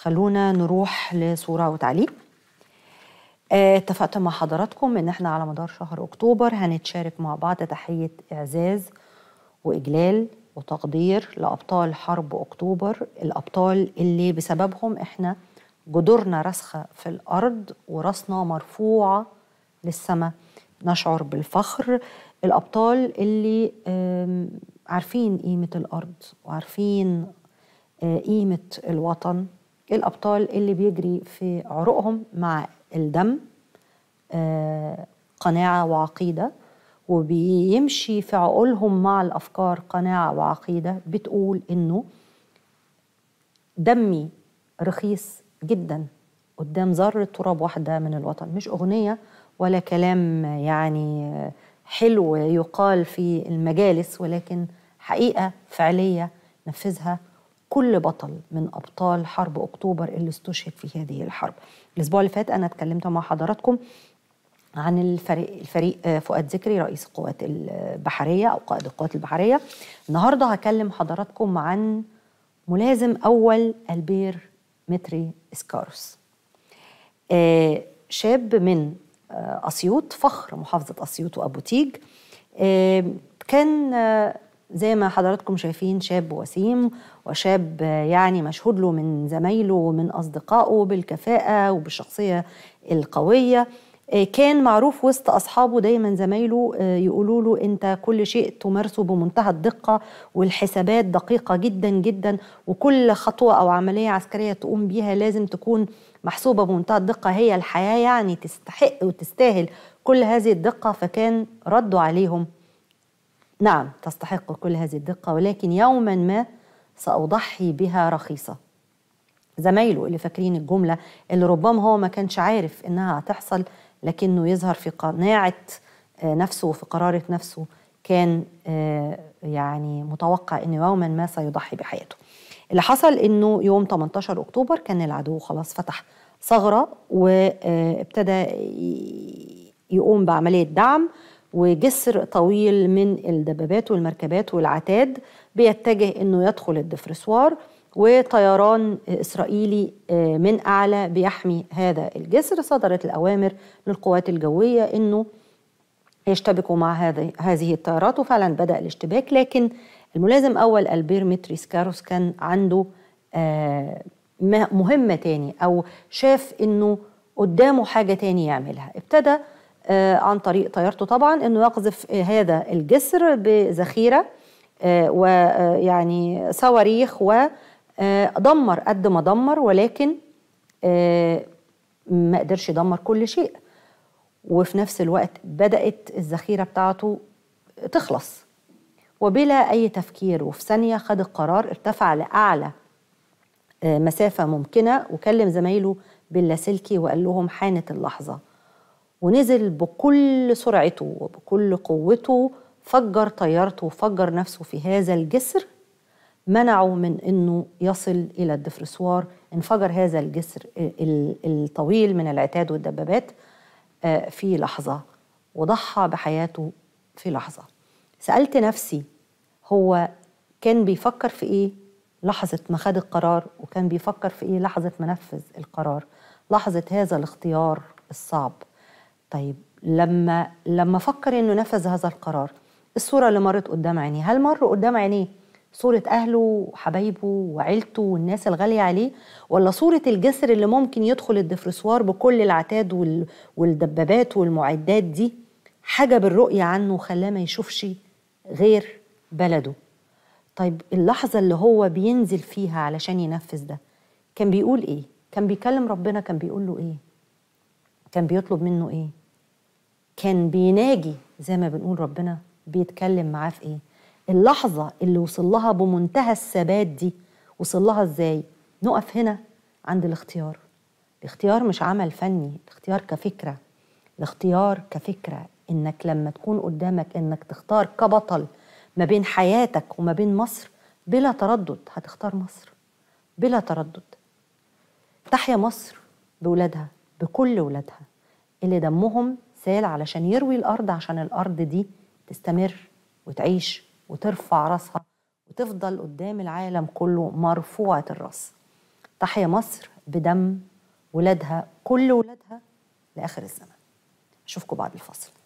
خلونا نروح لصورة وتعليق آه، اتفقت مع حضراتكم ان احنا على مدار شهر اكتوبر هنتشارك مع بعض تحية اعزاز واجلال وتقدير لابطال حرب اكتوبر الابطال اللي بسببهم احنا جدرنا راسخة في الارض وراسنا مرفوعة للسماء نشعر بالفخر الابطال اللي عارفين قيمة الارض وعارفين آه، قيمة الوطن الابطال اللي بيجري في عروقهم مع الدم آه، قناعه وعقيده وبيمشي في عقولهم مع الافكار قناعه وعقيده بتقول انه دمي رخيص جدا قدام ذره تراب واحده من الوطن مش اغنيه ولا كلام يعني حلو يقال في المجالس ولكن حقيقه فعليه نفذها كل بطل من ابطال حرب اكتوبر اللي استشهد في هذه الحرب الاسبوع اللي فات انا اتكلمت مع حضراتكم عن الفريق الفريق آه، فؤاد ذكري رئيس القوات البحريه او قائد القوات البحريه النهارده هكلم حضراتكم عن ملازم اول البير متري اسكاروس آه، شاب من آه، اسيوط فخر محافظه اسيوط وابو تيج كان زي ما حضراتكم شايفين شاب وسيم وشاب يعني مشهود له من زمايله ومن أصدقائه بالكفاءة وبالشخصية القوية آه، كان معروف وسط أصحابه دايما زمايله آه، يقولوا له أنت كل شيء تمارسه بمنتهى الدقة والحسابات دقيقة جدا جدا وكل خطوة أو عملية عسكرية تقوم بيها لازم تكون محسوبة بمنتهى الدقة هي الحياة يعني تستحق وتستاهل كل هذه الدقة فكان رده عليهم نعم تستحق كل هذه الدقة ولكن يوما ما سأضحي بها رخيصة زمايله اللي فاكرين الجملة اللي ربما هو ما كانش عارف إنها هتحصل لكنه يظهر في قناعة آه، نفسه وفي قرارة نفسه كان آه، يعني متوقع إنه يوما ما سيضحي بحياته اللي حصل إنه يوم 18 أكتوبر كان العدو خلاص فتح ثغرة وابتدى آه، يقوم بعملية دعم وجسر طويل من الدبابات والمركبات والعتاد بيتجه انه يدخل الدفرسوار وطيران اسرائيلي آه، من اعلى بيحمي هذا الجسر صدرت الاوامر للقوات الجويه انه يشتبكوا مع هذه الطيارات وفعلا بدا الاشتباك لكن الملازم اول البير متريس كاروس كان عنده آه، مهمه تاني او شاف انه قدامه حاجه تاني يعملها ابتدى آه، عن طريق طيارته طبعا انه يقذف هذا الجسر بذخيره آه، ويعني آه، صواريخ ودمر قد ما دمر ولكن ما قدرش يدمر كل شيء وفي نفس الوقت بدأت الذخيرة بتاعته تخلص وبلا أي تفكير وفي ثانية خد القرار ارتفع لأعلى مسافة ممكنة وكلم زمايله باللاسلكي وقال لهم حانت اللحظة ونزل بكل سرعته وبكل قوته فجر طيارته وفجر نفسه في هذا الجسر منعه من انه يصل الى الدفرسوار انفجر هذا الجسر الطويل من العتاد والدبابات آه، في لحظه وضحى بحياته في لحظه سالت نفسي هو كان بيفكر في ايه لحظه ما خد القرار وكان بيفكر في ايه لحظه ما نفذ القرار لحظه هذا الاختيار الصعب طيب لما لما فكر انه نفذ هذا القرار الصوره اللي مرت قدام عينيه هل مر قدام عينيه صورة أهله وحبايبه وعيلته والناس الغالية عليه ولا صورة الجسر اللي ممكن يدخل الدفرسوار بكل العتاد والدبابات والمعدات دي حجب الرؤية عنه وخلاه ما يشوفش غير بلده طيب اللحظة اللي هو بينزل فيها علشان ينفذ ده كان بيقول إيه؟ كان بيكلم ربنا كان بيقول له إيه؟ كان بيطلب منه إيه؟ كان بيناجي زي ما بنقول ربنا بيتكلم معاه في ايه اللحظة اللي وصل لها بمنتهى الثبات دي وصل لها ازاي نقف هنا عند الاختيار الاختيار مش عمل فني الاختيار كفكرة الاختيار كفكرة انك لما تكون قدامك انك تختار كبطل ما بين حياتك وما بين مصر بلا تردد هتختار مصر بلا تردد تحيا مصر بولادها بكل ولادها اللي دمهم سال علشان يروي الارض عشان الارض دي تستمر وتعيش وترفع راسها وتفضل قدام العالم كله مرفوعه الراس تحيا مصر بدم ولادها كل ولادها لاخر الزمن اشوفكم بعد الفصل